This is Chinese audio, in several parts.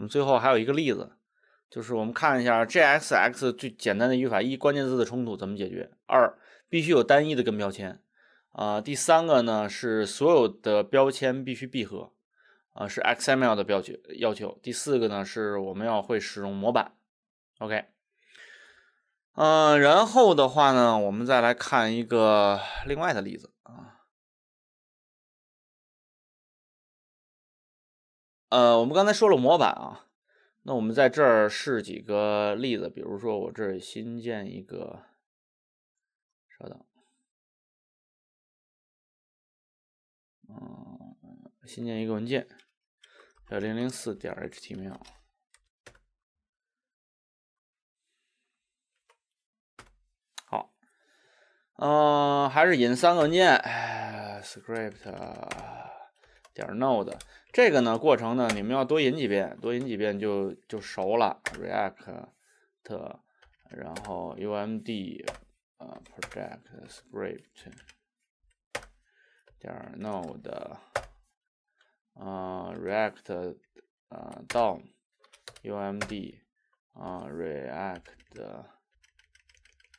我们最后还有一个例子，就是我们看一下 J X X 最简单的语法：一、关键字的冲突怎么解决；二、必须有单一的根标签；啊，第三个呢是所有的标签必须闭合，啊，是 X M L 的标举要求；第四个呢是我们要会使用模板。O K，嗯，然后的话呢，我们再来看一个另外的例子。呃，我们刚才说了模板啊，那我们在这儿试几个例子，比如说我这新建一个，稍等，嗯，新建一个文件叫零零四点 html，好，嗯，还是引三个文件，script。点儿 node 这个呢过程呢，你们要多引几遍，多引几遍就就熟了。react 然后 umd 呃 project script 点儿 node 啊 react 呃 dom umd 啊 react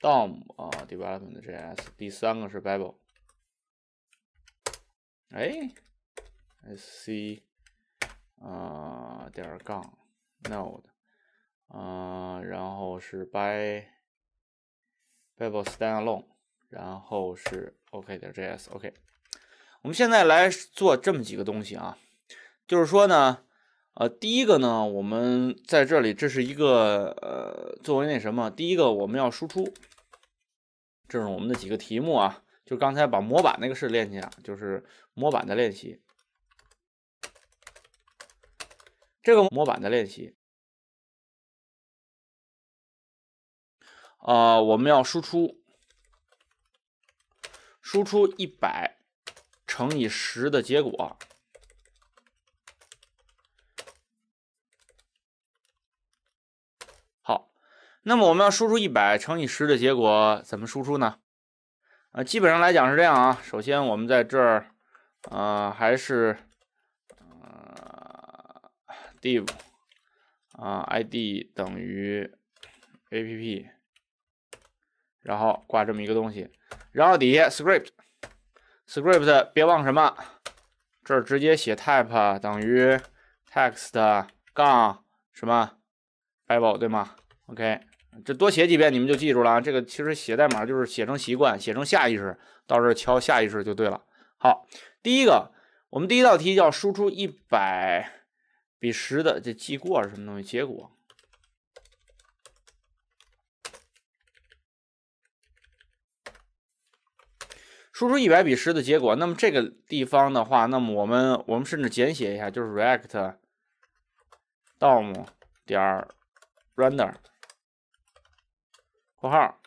dom 啊 development.js 第三个是 babel 哎。s c，啊点杠 node，啊然后是 by babel standalone，然后是 ok 点 js ok，我们现在来做这么几个东西啊，就是说呢，呃第一个呢，我们在这里这是一个呃作为那什么，第一个我们要输出，这是我们的几个题目啊，就刚才把模板那个事练一下，就是模板的练习。这个模板的练习，啊，我们要输出输出一百乘以十的结果。好，那么我们要输出一百乘以十的结果，怎么输出呢？啊，基本上来讲是这样啊。首先，我们在这儿，啊，还是，啊。div 啊，id 等于 app，然后挂这么一个东西，然后底下 script，script 别忘什么，这儿直接写 type 等于 text 杠什么 b a b e l 对吗？OK，这多写几遍你们就记住了啊。这个其实写代码就是写成习惯，写成下意识，到这敲下意识就对了。好，第一个，我们第一道题要输出一百。比十的这记过是什么东西？结果输出一百比十的结果。那么这个地方的话，那么我们我们甚至简写一下，就是 React DOM 点 render 括号。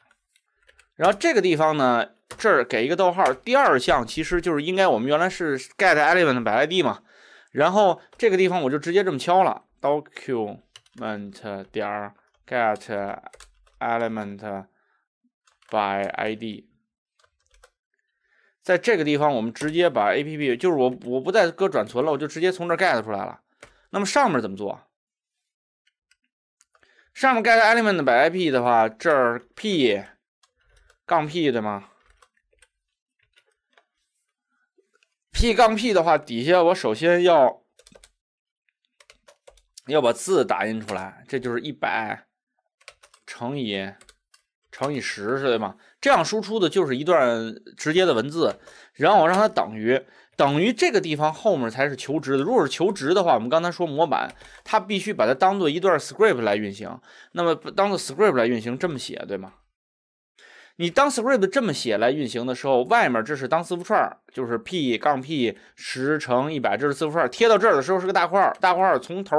然后这个地方呢，这儿给一个逗号。第二项其实就是应该我们原来是 get element by ID 嘛。然后这个地方我就直接这么敲了，document 点儿 get element by id，在这个地方我们直接把 app 就是我我不再搁转存了，我就直接从这 get 出来了。那么上面怎么做？上面 get element by i p 的话，这儿 p 杠 p 对吗？P 杠 P 的话，底下我首先要要把字打印出来，这就是一百乘以乘以十，是对吗？这样输出的就是一段直接的文字，然后我让它等于等于这个地方后面才是求值的。如果是求值的话，我们刚才说模板，它必须把它当做一段 script 来运行，那么当做 script 来运行，这么写对吗？你当 script 这么写来运行的时候，外面这是当字符串，就是 p 杠 p 十乘一百，这是字符串贴到这儿的时候是个大块儿，大块儿从头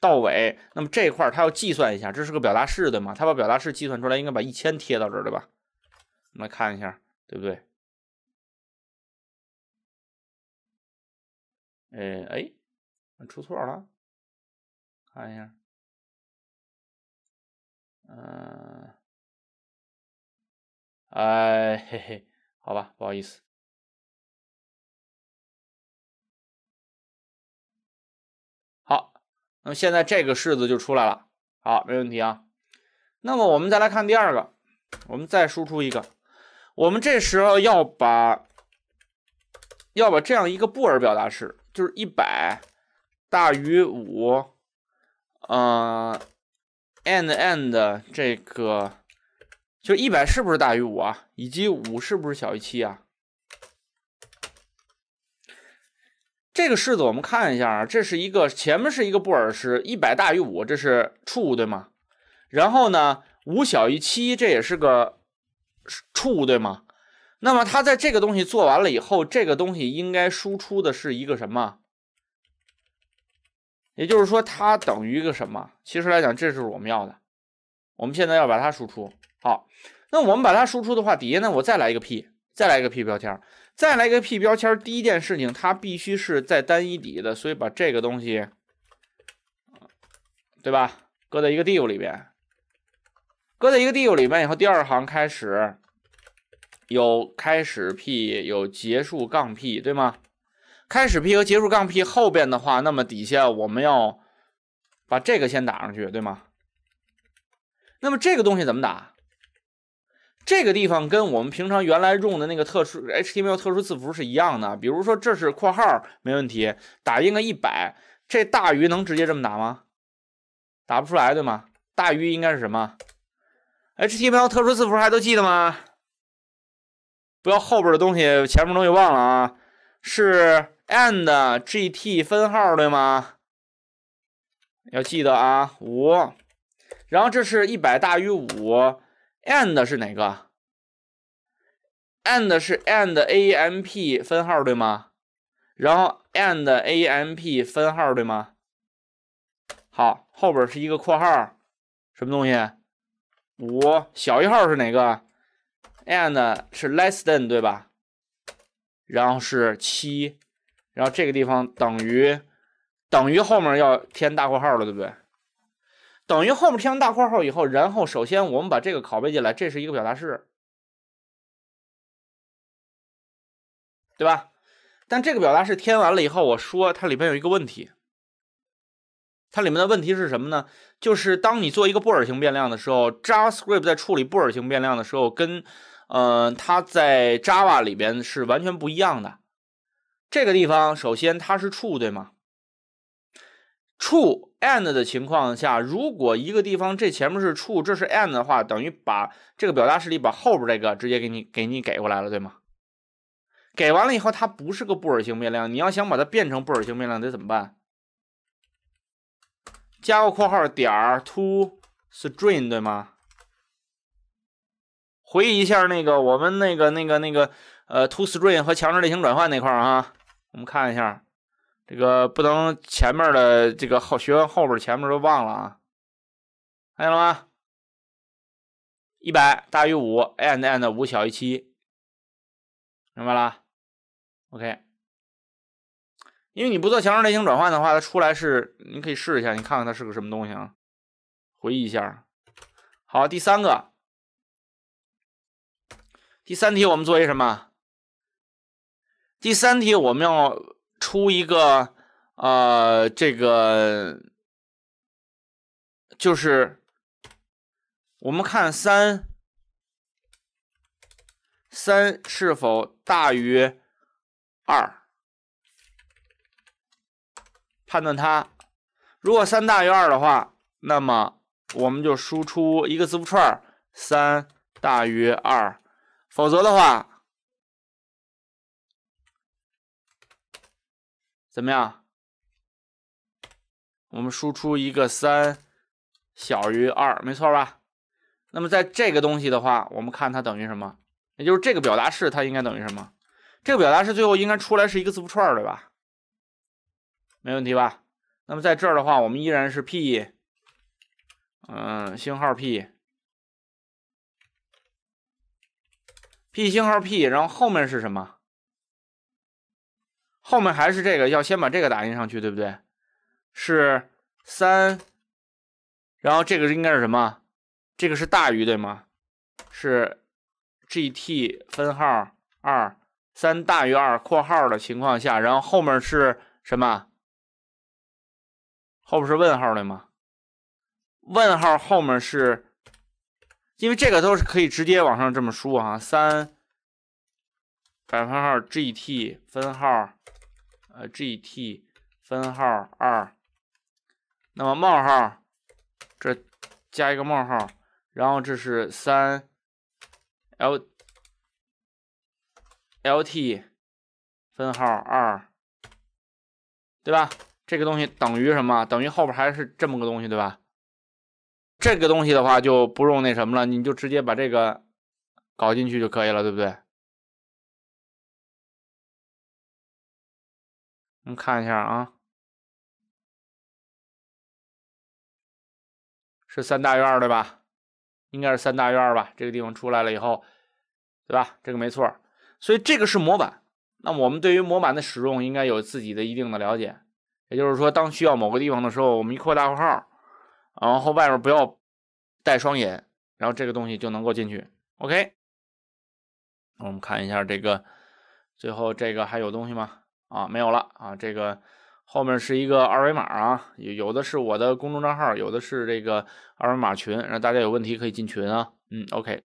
到尾，那么这块儿它要计算一下，这是个表达式的嘛？它把表达式计算出来，应该把一千贴到这儿对吧？我们来看一下，对不对？哎哎，出错了，看一下，嗯。哎嘿嘿，好吧，不好意思。好，那么现在这个式子就出来了。好，没问题啊。那么我们再来看第二个，我们再输出一个。我们这时候要把要把这样一个布尔表达式，就是一百大于五，嗯，and and 这个。就一百是不是大于五啊？以及五是不是小于七啊？这个式子我们看一下啊，这是一个前面是一个布尔式，一百大于五，这是 true 对吗？然后呢，五小于七，这也是个 true 对吗？那么它在这个东西做完了以后，这个东西应该输出的是一个什么？也就是说，它等于一个什么？其实来讲，这是我们要的，我们现在要把它输出。好，那我们把它输出的话，底下呢，我再来一个 p，再来一个 p 标签，再来一个 p 标签。第一件事情，它必须是在单一底的，所以把这个东西，对吧？搁在一个 div 里边，搁在一个 div 里边以后，第二行开始有开始 p，有结束杠 p，对吗？开始 p 和结束杠 p 后边的话，那么底下我们要把这个先打上去，对吗？那么这个东西怎么打？这个地方跟我们平常原来用的那个特殊 HTML 特殊字符是一样的，比如说这是括号，没问题。打印个一百，这大于能直接这么打吗？打不出来，对吗？大于应该是什么？HTML 特殊字符还都记得吗？不要后边的东西，前面东西忘了啊。是 and gt 分号，对吗？要记得啊，五。然后这是一百大于五。and 是哪个？and 是 and amp 分号对吗？然后 and amp 分号对吗？好，后边是一个括号，什么东西？五小于号是哪个？and 是 less than 对吧？然后是七，然后这个地方等于等于后面要添大括号了，对不对？等于后面添上大括号以后，然后首先我们把这个拷贝进来，这是一个表达式，对吧？但这个表达式添完了以后，我说它里面有一个问题，它里面的问题是什么呢？就是当你做一个布尔型变量的时候，JavaScript 在处理布尔型变量的时候，跟嗯它在 Java 里边是完全不一样的。这个地方首先它是处对吗？处。and 的情况下，如果一个地方这前面是处，这是 and 的话，等于把这个表达式里把后边这个直接给你给你给过来了，对吗？给完了以后，它不是个布尔型变量，你要想把它变成布尔型变量得怎么办？加个括号点儿 to string，对吗？回忆一下那个我们那个那个那个呃 to string 和强制类型转换那块儿啊，我们看一下。这个不能前面的这个后学完后边前面都忘了啊，看见了吗？一百大于五 and and 五小于七，明白啦？OK，因为你不做强制类型转换的话，它出来是你可以试一下，你看看它是个什么东西啊？回忆一下。好，第三个，第三题我们做一什么？第三题我们要。出一个，呃，这个就是我们看三三是否大于二，判断它。如果三大于二的话，那么我们就输出一个字符串“三大于二”，否则的话。怎么样？我们输出一个三小于二，没错吧？那么在这个东西的话，我们看它等于什么？也就是这个表达式，它应该等于什么？这个表达式最后应该出来是一个字符串，对吧？没问题吧？那么在这儿的话，我们依然是 p，嗯，星号 p，p 星号 p，然后后面是什么？后面还是这个，要先把这个打印上去，对不对？是三，然后这个应该是什么？这个是大于，对吗？是 gt 分号二三大于二括号的情况下，然后后面是什么？后面是问号对吗？问号后面是，因为这个都是可以直接往上这么输啊，三百分号 gt 分号。呃，gt 分号二，那么冒号，这加一个冒号，然后这是三，l，lt 分号二，对吧？这个东西等于什么？等于后边还是这么个东西，对吧？这个东西的话就不用那什么了，你就直接把这个搞进去就可以了，对不对？们看一下啊，是三大院对吧？应该是三大院吧？这个地方出来了以后，对吧？这个没错。所以这个是模板。那我们对于模板的使用应该有自己的一定的了解。也就是说，当需要某个地方的时候，我们一扩大括号，然后外面不要带双引，然后这个东西就能够进去。OK，我们看一下这个，最后这个还有东西吗？啊，没有了啊！这个后面是一个二维码啊，有有的是我的公众账号，有的是这个二维码群，让大家有问题可以进群啊。嗯，OK。